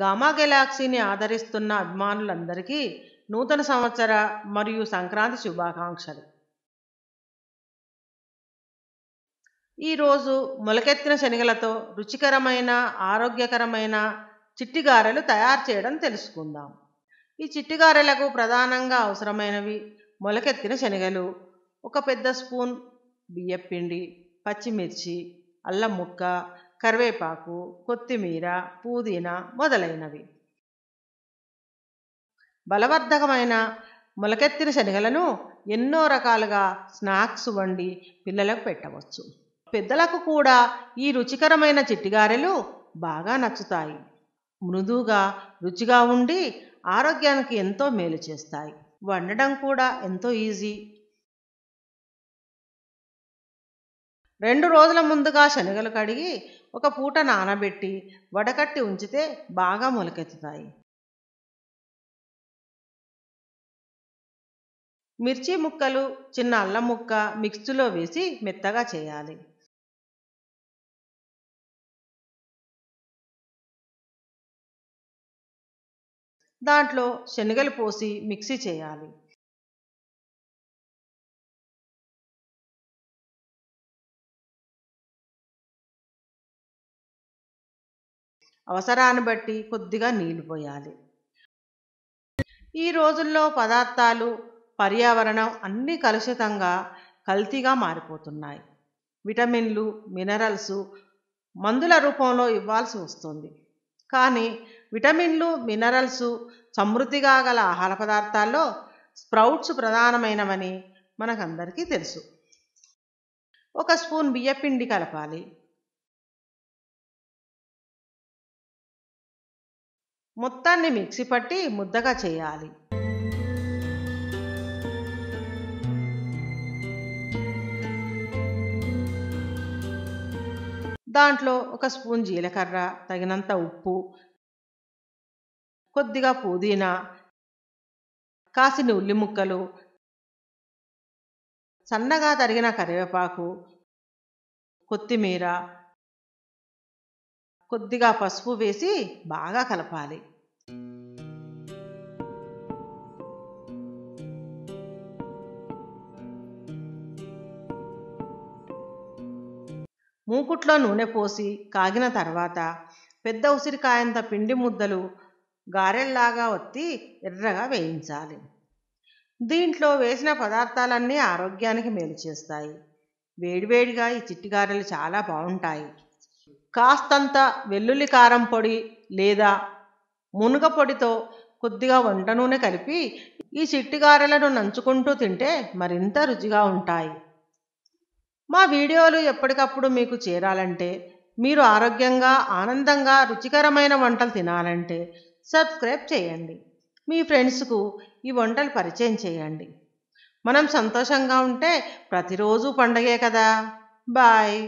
gamma గెలాక్సీని ఆదరిస్తున్న అభిమానులందరికీ నూతన సంవత్సర మరియు సంక్రాంతి శుభాకాంక్షలు ఈరోజు మొలకెత్తిన శనిగలతో రుచికరమైన ఆరోగ్యకరమైన చిట్టిగారెలు తయారు చేయడం తెలుసుకుందాం ఈ చిట్టిగారెలకు ప్రధానంగా అవసరమైనవి మొలకెత్తిన శనగలు ఒక పెద్ద స్పూన్ బియ్యపిండి పచ్చిమిర్చి అల్లం ముక్క కరివేపాకు కొత్తిమీర పుదీనా మొదలైనవి బలవర్ధకమైన మొలకెత్తిన శనగలను ఎన్నో రకాలుగా స్నాక్స్ వండి పిల్లలకు పెట్టవచ్చు పెద్దలకు కూడా ఈ రుచికరమైన చిట్టిగారెలు బాగా నచ్చుతాయి మృదువుగా రుచిగా ఉండి ఆరోగ్యానికి ఎంతో మేలు చేస్తాయి వండడం కూడా ఎంతో ఈజీ రెండు రోజుల ముందుగా శనగలు కడిగి ఒక పూట నానబెట్టి వడకట్టి ఉంచితే బాగా మొలకెత్తుతాయి మిర్చి ముక్కలు చిన్న అల్లం ముక్క మిక్స్లో వేసి మెత్తగా చేయాలి దాంట్లో శనగలు పోసి మిక్సీ చేయాలి అవసరాన్ని బట్టి కొద్దిగా నీళ్లు పోయాలి ఈ రోజుల్లో పదార్థాలు పర్యావరణం అన్నీ కలుషితంగా కల్తీగా మారిపోతున్నాయి విటమిన్లు మినరల్స్ మందుల రూపంలో ఇవ్వాల్సి వస్తుంది కానీ విటమిన్లు మినరల్స్ సమృద్ధిగా గల ఆహార పదార్థాల్లో స్ప్రౌట్స్ ప్రధానమైనవని మనకందరికీ తెలుసు ఒక స్పూన్ బియ్యపిండి కలపాలి మొత్తాన్ని మిక్సీ పట్టి ముద్దగా చేయాలి దాంట్లో ఒక స్పూన్ జీలకర్ర తగినంత ఉప్పు కొద్దిగా పుదీనా కాసిన ఉల్లి ముక్కలు సన్నగా తరిగిన కరివేపాకు కొత్తిమీర కొద్దిగా పసుపు వేసి బాగా కలపాలి మూకుట్లో నూనె పోసి కాగిన తర్వాత పెద్ద ఉసిరికాయంత పిండి ముద్దలు గారెల్లాగా ఒత్తి ఎర్రగా వేయించాలి దీంట్లో వేసిన పదార్థాలన్నీ ఆరోగ్యానికి మేలు చేస్తాయి వేడివేడిగా ఈ చిట్టి గారెలు చాలా బాగుంటాయి కాస్తంత వెల్లుల్లి కారం పొడి లేదా మునుగ పొడితో కొద్దిగా వంట నూనె కలిపి ఈ చిట్టి గారెలను నంచుకుంటూ తింటే మరింత రుచిగా ఉంటాయి మా వీడియోలు ఎప్పటికప్పుడు మీకు చేరాలంటే మీరు ఆరోగ్యంగా ఆనందంగా రుచికరమైన వంటలు తినాలంటే సబ్స్క్రైబ్ చేయండి మీ ఫ్రెండ్స్కు ఈ వంటలు పరిచయం చేయండి మనం సంతోషంగా ఉంటే ప్రతిరోజు పండగే కదా బాయ్